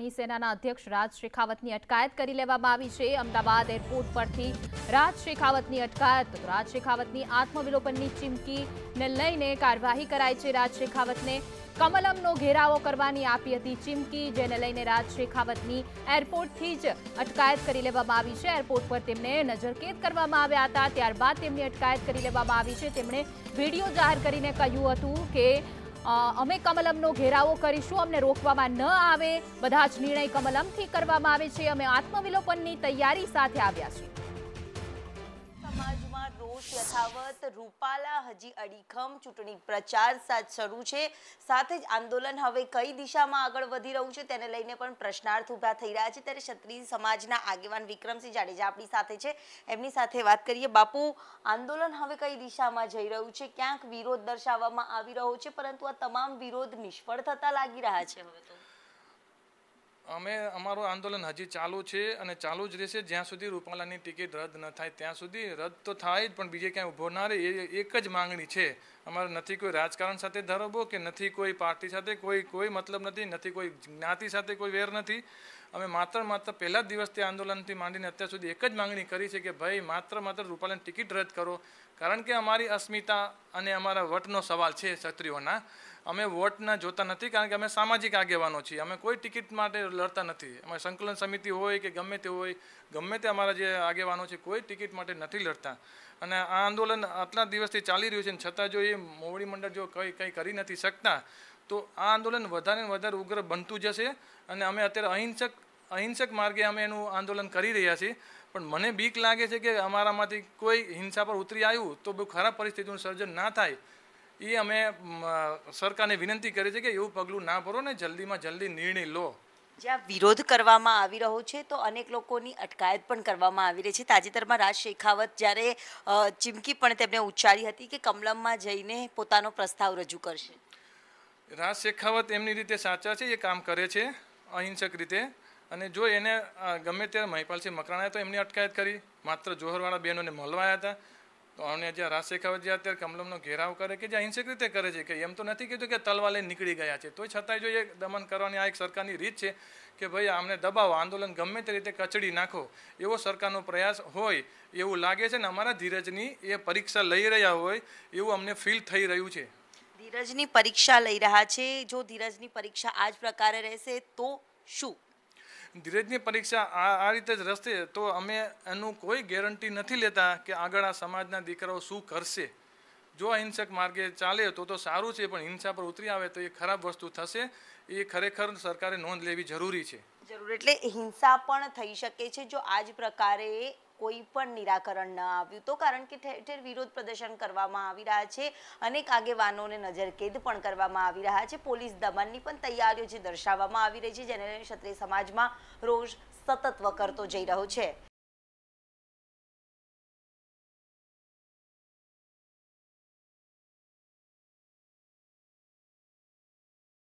ની સેનાના અધ્યક્ષ રાજ શેખાવતની અટકાયત કરી લેવામાં આવી છે અમદાવાદ એરપોર્ટ પરથી રાજ શેખાવતની અટકાયત રાજ શેખાવતની આત્મવિલોપનની ચીમકીને લઈને કાર્યવાહી કરાઈ છે રાજ શેખાવતને કમલમનો ઘેરાવો કરવાની આપી હતી ચીમકી જેને લઈને રાજ શેખાવતની એરપોર્ટથી જ અટકાયત કરી લેવામાં આવી છે એરપોર્ટ પર તેમને નજરકેદ કરવામાં આવ્યા હતા ત્યારબાદ તેમની અટકાયત કરી લેવામાં આવી છે તેમણે વિડીયો જાહેર કરીને કહ્યું હતું કે અમે કમલમનો ઘેરાવો કરીશું અમને રોકવામાં ન આવે બધા જ નિર્ણય કમલમથી કરવામાં આવે છે અમે આત્મવિલોપનની તૈયારી સાથે આવ્યા છીએ રાજ્યમાં રોષ યથાવત રૂપાલા હજી અડીખમ ચૂંટણી પ્રચાર સાથ શરૂ છે સાથે જ આંદોલન હવે કઈ દિશામાં આગળ વધી રહ્યું છે તેને લઈને પણ પ્રશ્નાર્થ ઊભા થઈ રહ્યા છે ત્યારે ક્ષત્રિય સમાજના આગેવાન વિક્રમસિંહ જાડેજા આપણી સાથે છે એમની સાથે વાત કરીએ બાપુ આંદોલન હવે કઈ દિશામાં જઈ રહ્યું છે ક્યાંક વિરોધ દર્શાવવામાં આવી રહ્યો છે પરંતુ આ તમામ વિરોધ નિષ્ફળ થતા લાગી રહ્યા છે હવે તો અમે અમારું આંદોલન હજી ચાલુ છે અને ચાલુ જ રહેશે જ્યાં સુધી રૂપાલાની ટિકિટ રદ ન થાય ત્યાં સુધી રદ તો થાય જ પણ બીજે ક્યાંય ઊભો ના રહે એ એક જ માંગણી છે અમારે નથી કોઈ રાજકારણ સાથે ધરાવવો કે નથી કોઈ પાર્ટી સાથે કોઈ કોઈ મતલબ નથી નથી કોઈ જ્ઞાતિ સાથે કોઈ વેર નથી અમે માત્ર માત્ર પહેલા જ દિવસથી આંદોલનથી માંડીને અત્યાર સુધી એક જ માંગણી કરી છે કે ભાઈ માત્ર માત્ર રૂપાલાની ટિકિટ રદ કરો કારણ કે અમારી અસ્મિતા અને અમારા વટનો સવાલ છે ક્ષત્રિયોના અમે વોટના જોતા નથી કારણ કે અમે સામાજિક આગેવાનો છીએ અમે કોઈ ટિકિટ માટે લડતા નથી અમે સંકલન સમિતિ હોય કે ગમે તે હોય ગમે તે અમારા જે આગેવાનો છે કોઈ ટિકિટ માટે નથી લડતા અને આ આંદોલન આટલા દિવસથી ચાલી રહ્યું છે છતાં જો એ મોવડી મંડળ જો કંઈ કંઈ કરી નથી શકતા તો આ આંદોલન વધારે વધારે ઉગ્ર બનતું જશે અને અમે અત્યારે અહિંસક અહિંસક માર્ગે અમે એનું આંદોલન કરી રહ્યા છીએ પણ મને બીક લાગે છે કે અમારામાંથી કોઈ હિંસા પર ઉતરી આવ્યું તો બહુ ખરાબ પરિસ્થિતિનું સર્જન ના થાય એ અમે સરકારને વિનંતી કરી છે કે એવું પગલું ના ભરો ને જલ્દીમાં જલ્દી નિર્ણય લો જ્યાં વિરોધ કરવામાં આવી રહ્યો છે તો અનેક લોકોની અટકાયત પણ કરવામાં આવી રહી છે તાજેતરમાં રાજ શેખાવત જ્યારે ચીમકી પણ તેમણે ઉચ્ચારી હતી કે કમલમમાં જઈને પોતાનો પ્રસ્તાવ રજૂ કરશે રાજ શેખાવત એમની રીતે સાચા છે એ કામ કરે છે અહિંસક રીતે અને જો એને ગમે ત્યારે મહિપાલસિંહ મકરાણા તો એમની અટકાયત કરી માત્ર જોહરવાળા બહેનોને મળવા આવ્યા હતા તો અને જ્યાં રાજ શેખાવત જે અત્યારે કમલમનો ઘેરાવ કરે કે જે હિંસક રીતે કરે છે કે એમ તો નથી કીધું કે તલવાલે નીકળી ગયા છે તોય છતાંય જો એ દમન કરવાની આ એક સરકારની રીત છે કે ભાઈ આમને દબાવો આંદોલન ગમે તે રીતે કચડી નાખો એવો સરકારનો પ્રયાસ હોય એવું લાગે છે ને અમારા ધીરજની એ પરીક્ષા લઈ રહ્યા હોય એવું અમને ફીલ થઈ રહ્યું છે ધીરજની પરીક્ષા લઈ રહ્યા છે જો ધીરજની પરીક્ષા આ જ પ્રકારે રહેશે તો શું ધીરજની પરીક્ષા આ રીતે જ રસ્તે તો અમે એનું કોઈ ગેરંટી નથી લેતા કે આગળ આ સમાજના દીકરાઓ શું કરશે જો અહિંસક માર્ગે ચાલે તો તો સારું છે પણ હિંસા પર ઉતરી આવે તો એ ખરાબ વસ્તુ થશે એ ખરેખર સરકારે નોંધ લેવી જરૂરી છે જરૂર એટલે હિંસા પણ થઈ શકે છે જો આ જ પ્રકારે કોઈ પણ નિરાકરણ ન આવ્યું તો કારણ કે ઠેર ઠેર વિરોધ પ્રદર્શન કરવામાં આવી રહ્યા છે અનેક આગેવાનોને નજરકેદ પણ કરવામાં આવી રહ્યા છે પોલીસ દમનની પણ તૈયારીઓ જે દર્શાવવામાં આવી રહી છે જેને ક્ષત્રિય સમાજમાં રોષ સતત વકરતો જઈ રહ્યો છે